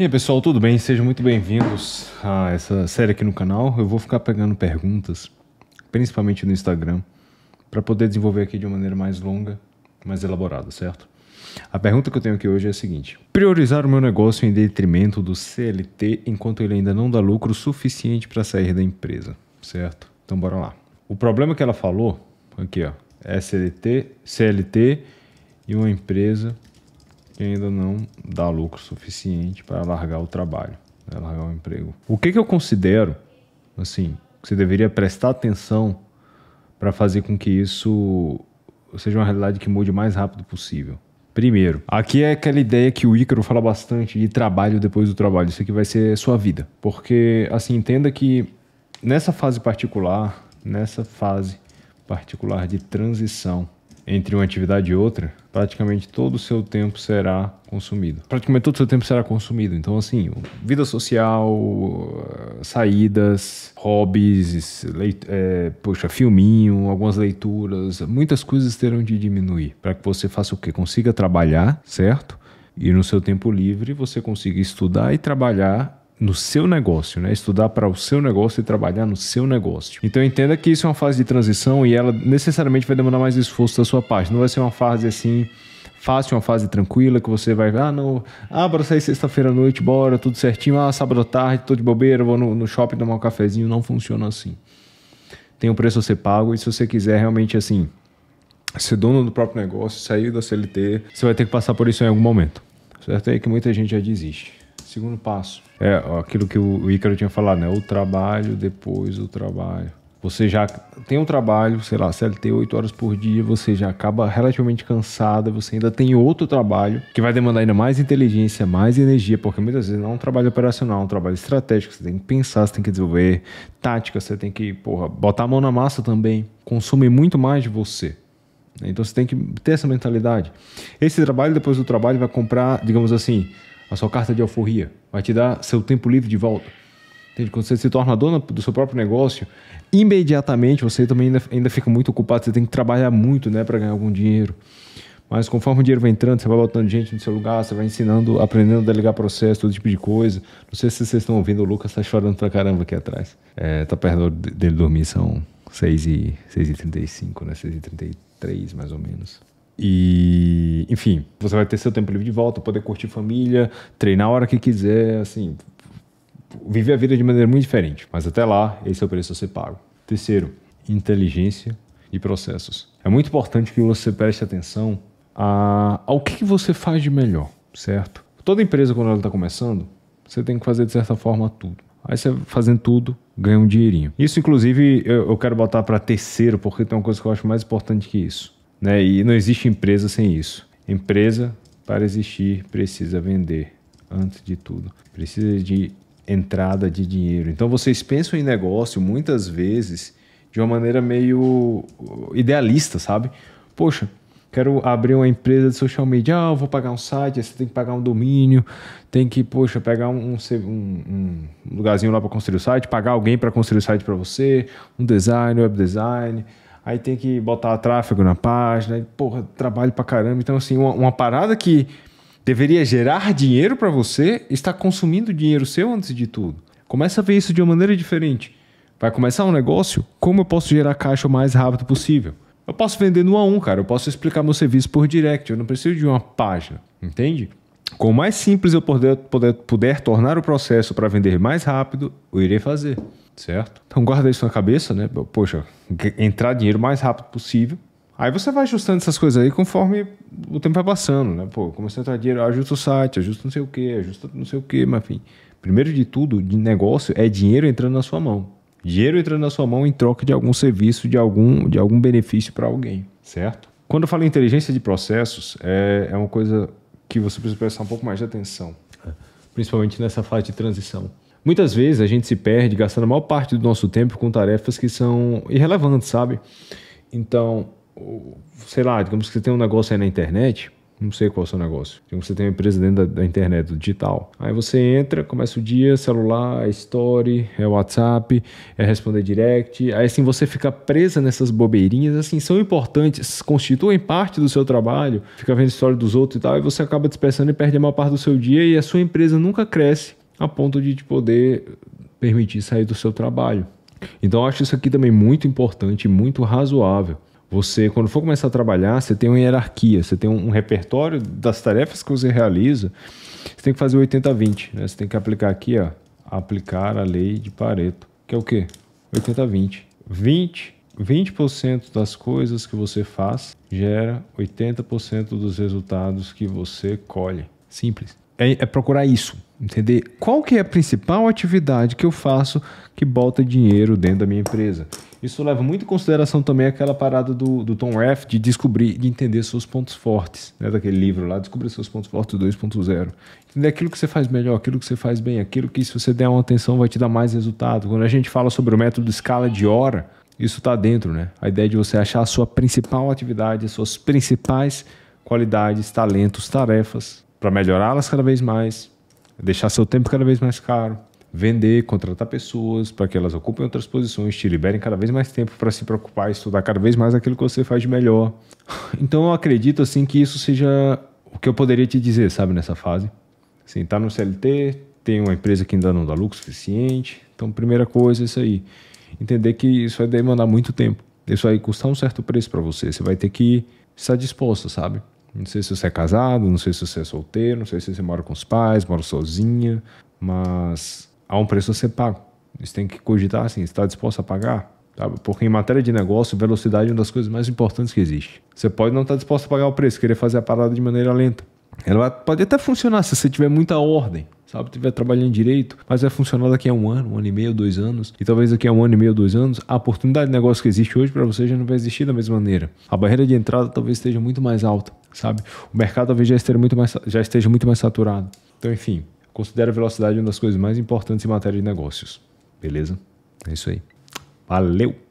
E aí pessoal, tudo bem? Sejam muito bem-vindos a essa série aqui no canal. Eu vou ficar pegando perguntas, principalmente no Instagram, para poder desenvolver aqui de uma maneira mais longa, mais elaborada, certo? A pergunta que eu tenho aqui hoje é a seguinte: priorizar o meu negócio em detrimento do CLT enquanto ele ainda não dá lucro suficiente para sair da empresa, certo? Então bora lá. O problema que ela falou aqui, ó, é CLT, CLT e uma empresa que ainda não dá lucro suficiente para largar o trabalho, né? largar o emprego. O que, que eu considero, assim, que você deveria prestar atenção para fazer com que isso seja uma realidade que mude o mais rápido possível? Primeiro, aqui é aquela ideia que o Ícaro fala bastante de trabalho depois do trabalho. Isso aqui vai ser sua vida. Porque, assim, entenda que nessa fase particular, nessa fase particular de transição entre uma atividade e outra, praticamente todo o seu tempo será consumido. Praticamente todo o seu tempo será consumido. Então, assim, vida social, eh, saídas, hobbies, leit é, poxa, filminho, algumas leituras, muitas coisas terão de diminuir para que você faça o quê? Consiga trabalhar, certo? E no seu tempo livre você consiga estudar e trabalhar no seu negócio, né? Estudar para o seu negócio e trabalhar no seu negócio. Então entenda que isso é uma fase de transição e ela necessariamente vai demandar mais esforço da sua parte. Não vai ser uma fase assim fácil, uma fase tranquila que você vai, ah, não, ah, para sair sexta-feira à noite, bora, tudo certinho, ah, sábado à tarde, tô de bobeira, vou no, no shopping tomar um cafezinho. Não funciona assim. Tem um preço a ser pago e se você quiser realmente assim ser dono do próprio negócio, sair da CLT, você vai ter que passar por isso em algum momento. Certo é que muita gente já desiste segundo passo. É, aquilo que o Ícaro tinha falado, né? O trabalho, depois o trabalho. Você já tem um trabalho, sei lá, CLT 8 horas por dia, você já acaba relativamente cansada, você ainda tem outro trabalho que vai demandar ainda mais inteligência, mais energia, porque muitas vezes não é um trabalho operacional, é um trabalho estratégico, você tem que pensar, você tem que desenvolver táticas, você tem que, porra, botar a mão na massa também, consome muito mais de você. Né? Então você tem que ter essa mentalidade. Esse trabalho, depois do trabalho, vai comprar, digamos assim, a sua carta de alforria, vai te dar seu tempo livre de volta. Entende? Quando você se torna dona do seu próprio negócio, imediatamente você também ainda, ainda fica muito ocupado, você tem que trabalhar muito né, para ganhar algum dinheiro. Mas conforme o dinheiro vai entrando, você vai botando gente no seu lugar, você vai ensinando, aprendendo a delegar processo, todo tipo de coisa. Não sei se vocês estão ouvindo, o Lucas está chorando pra caramba aqui atrás. É, tá perto dele dormir, são 6h35, né? 6h33, mais ou menos. E, enfim, você vai ter seu tempo livre de volta, poder curtir família, treinar a hora que quiser, assim, viver a vida de maneira muito diferente. Mas até lá, esse é o preço a ser pago. Terceiro, inteligência e processos. É muito importante que você preste atenção a, ao que, que você faz de melhor, certo? Toda empresa, quando ela está começando, você tem que fazer, de certa forma, tudo. Aí você fazendo tudo, ganha um dinheirinho. Isso, inclusive, eu, eu quero botar para terceiro, porque tem uma coisa que eu acho mais importante que isso. Né? E não existe empresa sem isso. Empresa, para existir, precisa vender, antes de tudo. Precisa de entrada de dinheiro. Então vocês pensam em negócio muitas vezes de uma maneira meio uh, idealista, sabe? Poxa, quero abrir uma empresa de social media, ah, vou pagar um site, você tem que pagar um domínio, tem que, poxa, pegar um, um, um lugarzinho lá para construir o site, pagar alguém para construir o site para você, um design, web design, aí tem que botar tráfego na página, e, porra, trabalho pra caramba. Então, assim, uma, uma parada que deveria gerar dinheiro para você está consumindo dinheiro seu antes de tudo. Começa a ver isso de uma maneira diferente. Vai começar um negócio? Como eu posso gerar caixa o mais rápido possível? Eu posso vender no A1, cara. Eu posso explicar meu serviço por direct. Eu não preciso de uma página, entende? Com mais simples eu poder, poder, puder tornar o processo para vender mais rápido, eu irei fazer, certo? Então guarda isso na cabeça, né? Poxa, entrar dinheiro mais rápido possível. Aí você vai ajustando essas coisas aí conforme o tempo vai passando, né? Pô, comecei a entrar dinheiro, ajusta o site, ajusta não sei o que, ajusta não sei o que, mas enfim. Primeiro de tudo, de negócio, é dinheiro entrando na sua mão. Dinheiro entrando na sua mão em troca de algum serviço, de algum, de algum benefício para alguém, certo? Quando eu falo inteligência de processos, é, é uma coisa que você precisa prestar um pouco mais de atenção. É, principalmente nessa fase de transição. Muitas vezes a gente se perde gastando a maior parte do nosso tempo com tarefas que são irrelevantes, sabe? Então, sei lá, digamos que você tem um negócio aí na internet não sei qual é o seu negócio. Então você tem uma empresa dentro da, da internet, do digital. Aí você entra, começa o dia, celular, é story, é WhatsApp, é responder direct. Aí assim você fica presa nessas bobeirinhas, assim, são importantes, constituem parte do seu trabalho, fica vendo história dos outros e tal, e você acaba dispersando e perde a maior parte do seu dia e a sua empresa nunca cresce a ponto de te poder permitir sair do seu trabalho. Então eu acho isso aqui também muito importante, muito razoável. Você, quando for começar a trabalhar, você tem uma hierarquia, você tem um, repertório das tarefas que você realiza. Você tem que fazer 80-20, né? Você tem que aplicar aqui, ó, aplicar a lei de Pareto, que é o quê? 80-20. 20, 20% das coisas que você faz gera 80% dos resultados que você colhe. Simples. É, é, procurar isso, entender qual que é a principal atividade que eu faço que bota dinheiro dentro da minha empresa. Isso leva muito em consideração também aquela parada do, do Tom Raff de descobrir, de entender seus pontos fortes, né? daquele livro lá, Descobrir seus pontos fortes 2.0. Entender aquilo que você faz melhor, aquilo que você faz bem, aquilo que se você der uma atenção vai te dar mais resultado. Quando a gente fala sobre o método escala de hora, isso está dentro, né? A ideia de você achar a sua principal atividade, as suas principais qualidades, talentos, tarefas, para melhorá-las cada vez mais, deixar seu tempo cada vez mais caro, vender, contratar pessoas para que elas ocupem outras posições, te liberem cada vez mais tempo para se preocupar e estudar cada vez mais aquilo que você faz de melhor. Então eu acredito assim que isso seja o que eu poderia te dizer, sabe, nessa fase. Assim, tá no CLT, tem uma empresa que ainda não dá lucro suficiente. Então, primeira coisa é isso aí. Entender que isso vai demandar muito tempo. Isso vai custar um certo preço para você. Você vai ter que estar disposto, sabe? Não sei se você é casado, não sei se você é solteiro, não sei se você mora com os pais, mora sozinha, mas há um preço a ser pago. Eles têm que cogitar assim, está disposto a pagar? Sabe? Tá? Porque em matéria de negócio, velocidade é uma das coisas mais importantes que existe. Você pode não estar disposto a pagar o preço, querer fazer a parada de maneira lenta. Ela pode até funcionar se você tiver muita ordem, sabe? Tiver trabalhando direito, mas vai funcionar daqui a um ano, um ano e meio, dois anos. E talvez daqui a um ano e meio, dois anos, a oportunidade de negócio que existe hoje para você já não vai existir da mesma maneira. A barreira de entrada talvez esteja muito mais alta, sabe? O mercado talvez já esteja muito mais, já esteja muito mais saturado. Então, enfim, Considero a velocidade uma das coisas mais importantes em matéria de negócios. Beleza? É isso aí. Valeu!